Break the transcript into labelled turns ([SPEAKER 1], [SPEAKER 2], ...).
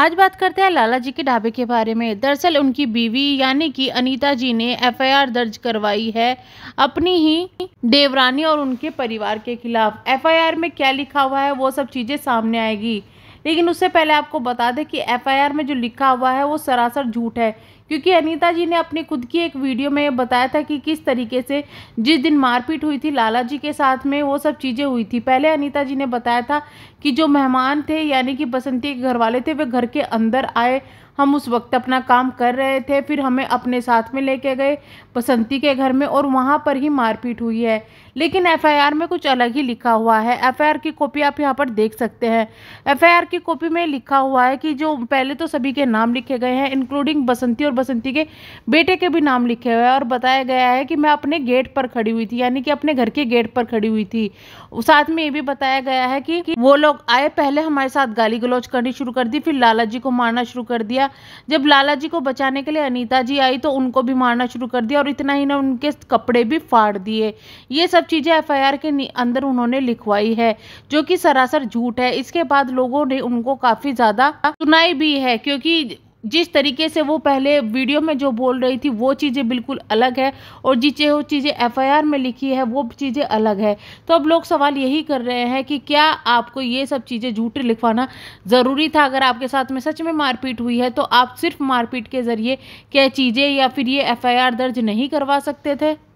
[SPEAKER 1] आज बात करते हैं लाला जी के ढाबे के बारे में दरअसल उनकी बीवी यानी कि अनीता जी ने एफआईआर दर्ज करवाई है अपनी ही देवरानी और उनके परिवार के खिलाफ एफआईआर में क्या लिखा हुआ है वो सब चीज़ें सामने आएगी लेकिन उससे पहले आपको बता दें कि एफआईआर में जो लिखा हुआ है वो सरासर झूठ है क्योंकि अनीता जी ने अपनी खुद की एक वीडियो में बताया था कि किस तरीके से जिस दिन मारपीट हुई थी लाला जी के साथ में वो सब चीज़ें हुई थी पहले अनीता जी ने बताया था कि जो मेहमान थे यानी कि बसंती के घर वाले थे वे घर के अंदर आए हम उस वक्त अपना काम कर रहे थे फिर हमें अपने साथ में लेके गए बसंती के घर में और वहाँ पर ही मारपीट हुई है लेकिन एफआईआर में कुछ अलग ही लिखा हुआ है एफआईआर की कॉपी आप यहाँ पर देख सकते हैं एफआईआर की कॉपी में लिखा हुआ है कि जो पहले तो सभी के नाम लिखे गए हैं इंक्लूडिंग बसंती और बसंती के बेटे के भी नाम लिखे हुए हैं और बताया गया है कि मैं अपने गेट पर खड़ी हुई थी यानी कि अपने घर के गेट पर खड़ी हुई थी साथ में ये भी बताया गया है कि, कि वो लोग आए पहले हमारे साथ गाली गलौज करनी शुरू कर दी फिर लाला जी को मारना शुरू कर दिया गया जब लाला जी को बचाने के लिए अनीता जी आई तो उनको भी मारना शुरू कर दिया और इतना ही ना उनके कपड़े भी फाड़ दिए ये सब चीज़ें एफ के अंदर उन्होंने लिखवाई है जो कि सरासर झूठ है इसके बाद लोगों ने उनको काफ़ी ज़्यादा सुनाई भी है क्योंकि जिस तरीके से वो पहले वीडियो में जो बोल रही थी वो चीज़ें बिल्कुल अलग है और जिस वो चीज़ें एफआईआर में लिखी है वो चीज़ें अलग है तो अब लोग सवाल यही कर रहे हैं कि क्या आपको ये सब चीज़ें झूठी लिखवाना ज़रूरी था अगर आपके साथ में सच में मारपीट हुई है तो आप सिर्फ मारपीट के ज़रिए क्या चीज़ें या फिर ये एफ दर्ज नहीं करवा सकते थे